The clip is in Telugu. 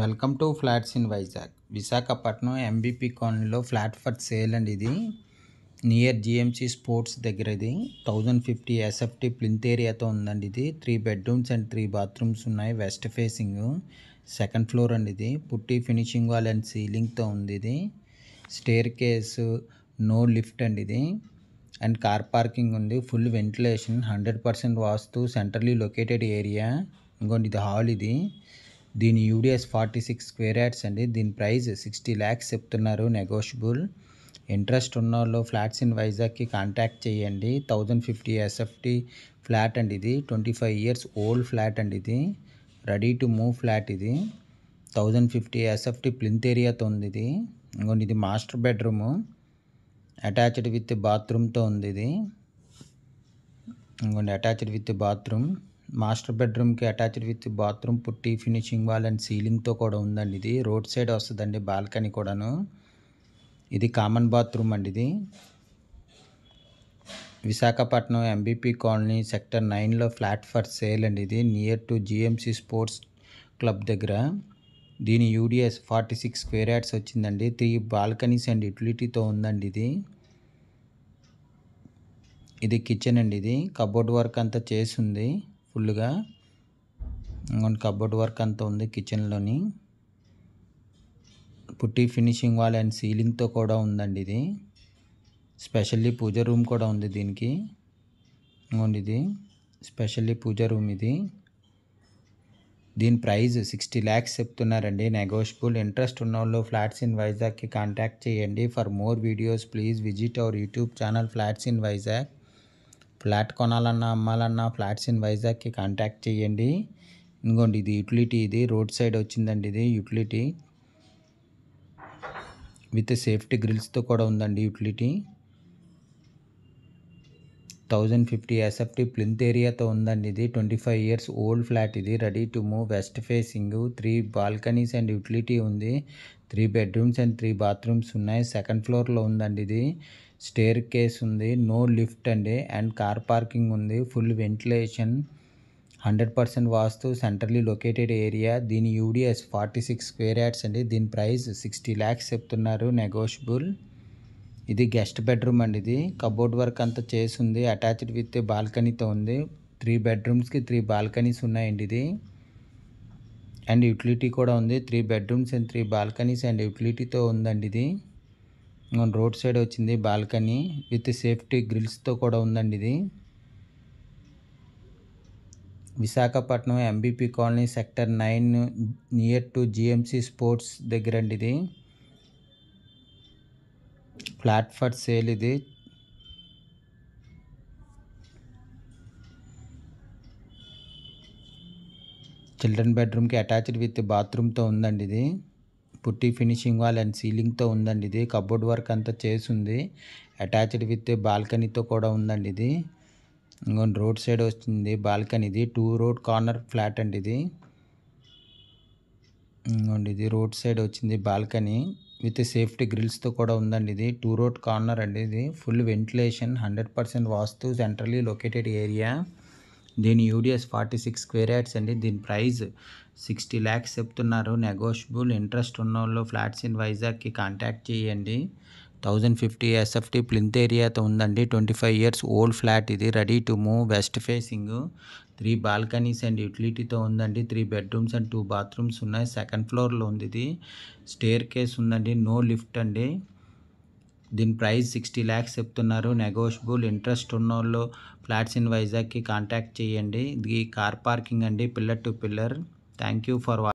welcome to flats in Vizag Visakhapatnam MBP కాలనీలో ఫ్లాట్ ఫర్ సేల్ అండి ఇది నియర్ జిఎంసీ స్పోర్ట్స్ దగ్గర ఇది థౌజండ్ ఫిఫ్టీ ఎస్ఎఫ్టీ ప్లింత్ ఏరియాతో ఉందండి ఇది three bedrooms and three bathrooms ఉన్నాయి వెస్ట్ ఫేసింగ్ సెకండ్ ఫ్లోర్ అండి ఇది పుట్టి ఫినిషింగ్ వాల్ అండ్ సీలింగ్తో ఉంది ఇది స్టేర్ కేసు నో లిఫ్ట్ అండి ఇది అండ్ కార్ పార్కింగ్ ఉంది full ventilation hundred percent vastu centrally located area ఇంకోటి ఇది హాల్ ఇది దీని UDS forty six square yards అండి దీని ప్రైస్ సిక్స్టీ ల్యాక్స్ చెప్తున్నారు నెగోషియబుల్ ఇంట్రెస్ట్ ఉన్న వాళ్ళు ఫ్లాట్స్ ఇన్ వైజాగ్కి కాంటాక్ట్ చేయండి థౌజండ్ ఫిఫ్టీ ఎస్ఎఫ్టీ ఫ్లాట్ అండి ఇది twenty five years old flat అండి ఇది రెడీ టు మూవ్ ఫ్లాట్ ఇది థౌజండ్ ఫిఫ్టీ ఎస్ఎఫ్టీ ప్లింత్ ఏరియాతో ఉంది ఇది ఇంకోటి ఇది మాస్టర్ బెడ్రూము అటాచ్డ్ విత్ బాత్రూమ్తో ఉంది ఇది ఇంకోండి అటాచ్డ్ విత్ బాత్రూమ్ మాస్టర్ బెడ్రూమ్కి attached with bathroom putty finishing wall and సీలింగ్తో కూడా ఉందండి ఇది రోడ్ సైడ్ వస్తుందండి బాల్కనీ కూడాను ఇది కామన్ బాత్రూమ్ అండి ఇది విశాఖపట్నం ఎంబీపీ కాలనీ సెక్టర్ నైన్లో ఫ్లాట్ ఫర్ సేల్ అండి ఇది near to GMC sports club దగ్గర దీని UDS forty six square yards వచ్చిందండి త్రీ బాల్కనీస్ అండ్ యూటిలిటీతో ఉందండి ఇది ఇది కిచెన్ అండి ఇది కబోర్డ్ వర్క్ అంతా చేసి ఉంది ఫుల్గా ఇంకొండి కబోర్డ్ వర్క్ అంతా ఉంది కిచెన్లోని పుట్టి ఫినిషింగ్ వాల్ అండ్ సీలింగ్తో కూడా ఉందండి ఇది స్పెషల్లీ పూజ రూమ్ కూడా ఉంది దీనికి ఇంకోండి ఇది స్పెషల్లీ పూజ రూమ్ ఇది దీని ప్రైజ్ సిక్స్టీ ల్యాక్స్ చెప్తున్నారండి నెగోషియబుల్ ఇంట్రెస్ట్ ఉన్న వాళ్ళు ఫ్లాట్స్ ఇన్ వైజాగ్కి కాంటాక్ట్ చేయండి for more videos please visit our YouTube channel flats in Vizag flat కొనాలన్నా అమ్మాలన్నా ఫ్లాట్స్ ఇన్ వైజాగ్కి కాంటాక్ట్ చేయండి ఇంకోండి ఇది యూటిలిటీ ఇది రోడ్ సైడ్ వచ్చిందండి ఇది యూటిలిటీ విత్ సేఫ్టీ గ్రిల్స్తో కూడా ఉందండి utility thousand fifty SFT plinth ఏరియాతో ఉందండి ఇది twenty five years old flat ఇది ready to move west facing three balconies and utility ఉంది three bedrooms and three bathrooms ఉన్నాయి సెకండ్ ఫ్లోర్లో ఉందండి ఇది స్టేర్ కేస్ ఉంది నో లిఫ్ట్ అండి అండ్ కార్ పార్కింగ్ ఉంది full ventilation hundred percent vastu centrally located area దీని UDS forty six square yards అండి దీని ప్రైస్ సిక్స్టీ ల్యాక్స్ చెప్తున్నారు నెగోషియబుల్ ఇది గెస్ట్ బెడ్రూమ్ అండి ఇది కబోర్డ్ వర్క్ అంతా చేసి ఉంది అటాచ్డ్ విత్ బాల్కనీతో ఉంది త్రీ బెడ్రూమ్స్కి త్రీ బాల్కనీస్ ఉన్నాయండి ఇది అండ్ యూటిలిటీ కూడా ఉంది three bedrooms and three balconies and యూటిలిటీతో ఉందండి ఇది రోడ్ సైడ్ వచ్చింది బాల్కనీ విత్ సేఫ్టీ గ్రిల్స్తో కూడా ఉందండి ఇది Visakhapatnam MBP colony sector nine near to GMC sports దగ్గర అండి ఇది ఫ్లాట్ ఫర్ సేల్ ఇది చిల్డ్రన్ బెడ్రూమ్కి అటాచ్డ్ విత్ బాత్రూమ్తో ఉందండి ఇది పుట్టి ఫినిషింగ్ వాల్ అండ్ సీలింగ్తో ఉందండి ఇది కబోర్డ్ వర్క్ అంతా చేసింది అటాచ్డ్ విత్ బాల్కనీతో కూడా ఉందండి ఇది ఇంకొన్ని రోడ్ సైడ్ వస్తుంది బాల్కనీ ఇది టూ రోడ్ కార్నర్ ఫ్లాట్ అండి ఇది ఇంకోండి ఇది రోడ్ సైడ్ వచ్చింది బాల్కనీ విత్ సేఫ్టీ గ్రిల్స్తో కూడా ఉందండి ఇది టూ రోడ్ కార్నర్ అండి ఇది full ventilation hundred percent vastu centrally located area దీని UDS forty six square yards అండి దీని ప్రైస్ సిక్స్టీ ల్యాక్స్ చెప్తున్నారు నెగోషియబుల్ ఇంట్రెస్ట్ ఉన్న వాళ్ళు ఫ్లాట్స్ ఇన్ వైజాగ్కి కాంటాక్ట్ చేయండి థౌజండ్ ఫిఫ్టీ ఎస్ఎఫ్టీ ప్లింత్ ఏరియాతో ఉందండి twenty five years old flat ఇది ready to move west facing three balconies and యూటిలిటీతో ఉందండి three bedrooms and two bathrooms ఉన్నాయి సెకండ్ ఫ్లోర్లో ఉంది ఇది స్టేర్ కేస్ ఉందండి నో లిఫ్ట్ అండి దీని ప్రైస్ సిక్స్టీ ల్యాక్స్ చెప్తున్నారు నెగోషియబుల్ ఇంట్రెస్ట్ ఉన్నోళ్ళు ఫ్లాట్స్ ఇన్ వైజాగ్కి కాంటాక్ట్ చేయండి ఇది కార్ పార్కింగ్ అండి pillar to pillar thank you for